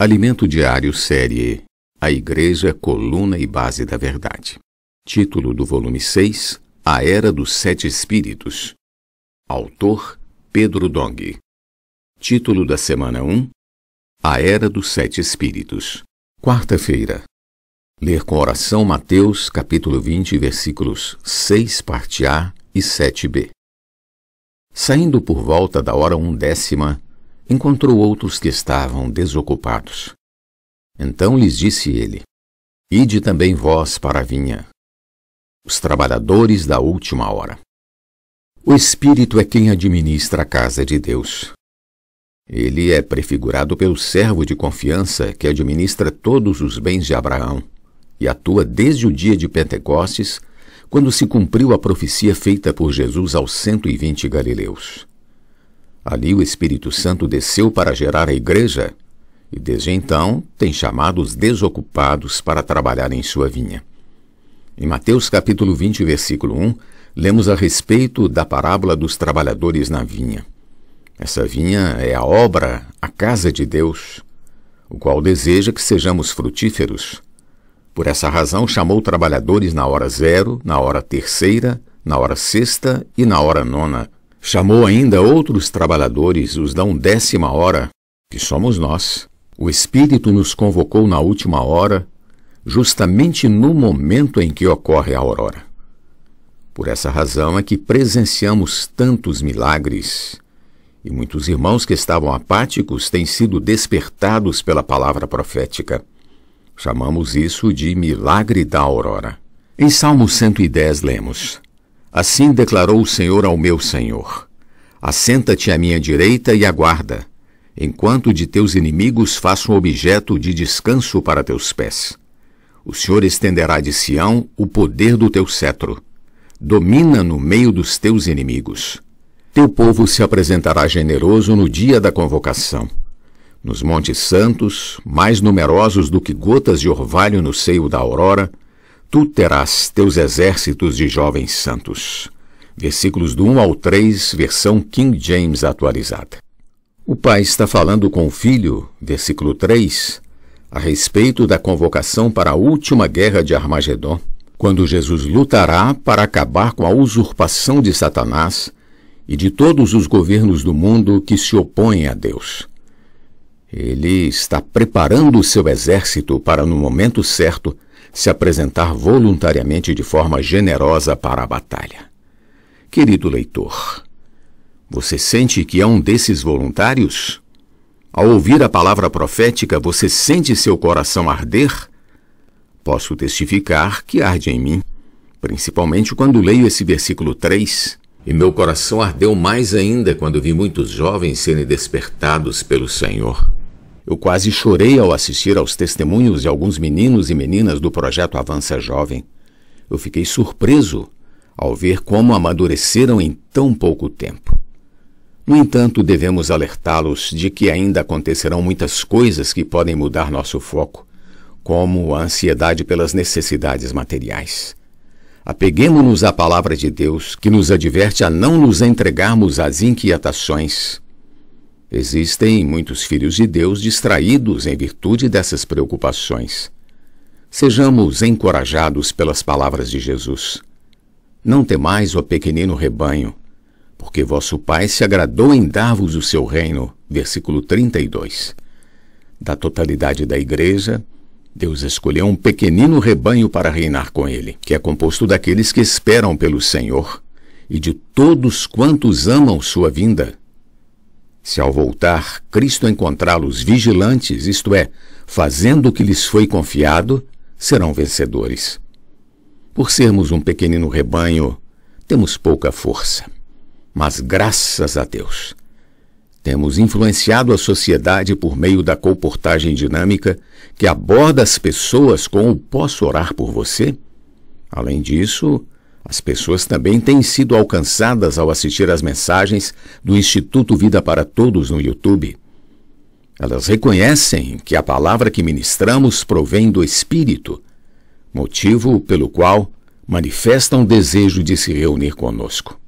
Alimento Diário Série A Igreja é Coluna e Base da Verdade. Título do volume 6 A Era dos Sete Espíritos. Autor Pedro Dong. Título da semana 1 A Era dos Sete Espíritos. Quarta-feira. Ler com oração Mateus capítulo 20 versículos 6 parte A e 7b. Saindo por volta da hora undécima, encontrou outros que estavam desocupados. Então lhes disse ele: Ide também vós para a vinha, os trabalhadores da última hora. O Espírito é quem administra a casa de Deus. Ele é prefigurado pelo servo de confiança que administra todos os bens de Abraão e atua desde o dia de Pentecostes, quando se cumpriu a profecia feita por Jesus aos cento e vinte galileus. Ali o Espírito Santo desceu para gerar a igreja, e desde então tem chamado os desocupados para trabalhar em sua vinha. Em Mateus capítulo 20, versículo 1, lemos a respeito da parábola dos trabalhadores na vinha. Essa vinha é a obra, a casa de Deus, o qual deseja que sejamos frutíferos. Por essa razão chamou trabalhadores na hora zero, na hora terceira, na hora sexta e na hora nona Chamou ainda outros trabalhadores, os da décima hora, que somos nós. O Espírito nos convocou na última hora, justamente no momento em que ocorre a aurora. Por essa razão é que presenciamos tantos milagres, e muitos irmãos que estavam apáticos têm sido despertados pela palavra profética. Chamamos isso de milagre da aurora. Em Salmo 110 lemos: Assim declarou o Senhor ao meu Senhor: Assenta-te à minha direita e aguarda, enquanto de teus inimigos faço um objeto de descanso para teus pés. O Senhor estenderá de Sião o poder do teu cetro. Domina no meio dos teus inimigos. Teu povo se apresentará generoso no dia da convocação. Nos montes santos, mais numerosos do que gotas de orvalho no seio da aurora, tu terás teus exércitos de jovens santos. Versículos do 1 ao 3, versão King James atualizada. O pai está falando com o filho, versículo 3, a respeito da convocação para a última guerra de Armagedon, quando Jesus lutará para acabar com a usurpação de Satanás e de todos os governos do mundo que se opõem a Deus. Ele está preparando o seu exército para, no momento certo, se apresentar voluntariamente de forma generosa para a batalha. Querido leitor, você sente que é um desses voluntários? Ao ouvir a palavra profética, você sente seu coração arder? Posso testificar que arde em mim, principalmente quando leio esse versículo 3. E meu coração ardeu mais ainda quando vi muitos jovens serem despertados pelo Senhor. Eu quase chorei ao assistir aos testemunhos de alguns meninos e meninas do projeto Avança Jovem. Eu fiquei surpreso ao ver como amadureceram em tão pouco tempo. No entanto, devemos alertá-los de que ainda acontecerão muitas coisas que podem mudar nosso foco, como a ansiedade pelas necessidades materiais. Apeguemo-nos à palavra de Deus, que nos adverte a não nos entregarmos às inquietações Existem muitos filhos de Deus distraídos em virtude dessas preocupações. Sejamos encorajados pelas palavras de Jesus. Não temais, o pequenino rebanho, porque vosso Pai se agradou em dar-vos o seu reino. Versículo 32. Da totalidade da igreja, Deus escolheu um pequenino rebanho para reinar com ele, que é composto daqueles que esperam pelo Senhor e de todos quantos amam sua vinda. Se ao voltar Cristo encontrá-los vigilantes, isto é, fazendo o que lhes foi confiado, serão vencedores. Por sermos um pequenino rebanho, temos pouca força. Mas graças a Deus, temos influenciado a sociedade por meio da comportagem dinâmica que aborda as pessoas com o posso orar por você. Além disso, as pessoas também têm sido alcançadas ao assistir às mensagens do Instituto Vida para Todos no YouTube. Elas reconhecem que a palavra que ministramos provém do Espírito, motivo pelo qual manifestam desejo de se reunir conosco.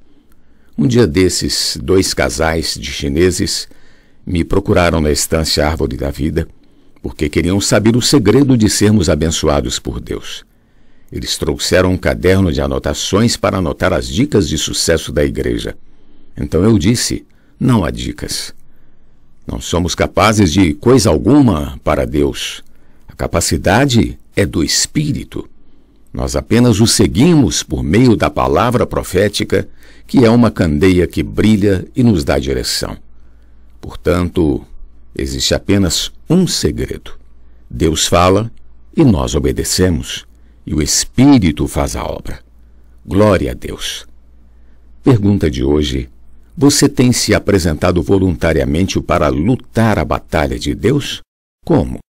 Um dia desses, dois casais de chineses me procuraram na estância Árvore da Vida porque queriam saber o segredo de sermos abençoados por Deus. Eles trouxeram um caderno de anotações para anotar as dicas de sucesso da igreja. Então eu disse: não há dicas. Não somos capazes de coisa alguma para Deus. A capacidade é do Espírito. Nós apenas o seguimos por meio da palavra profética, que é uma candeia que brilha e nos dá direção. Portanto, existe apenas um segredo: Deus fala e nós obedecemos e o Espírito faz a obra. Glória a Deus. Pergunta de hoje: Você tem se apresentado voluntariamente para lutar a batalha de Deus? Como?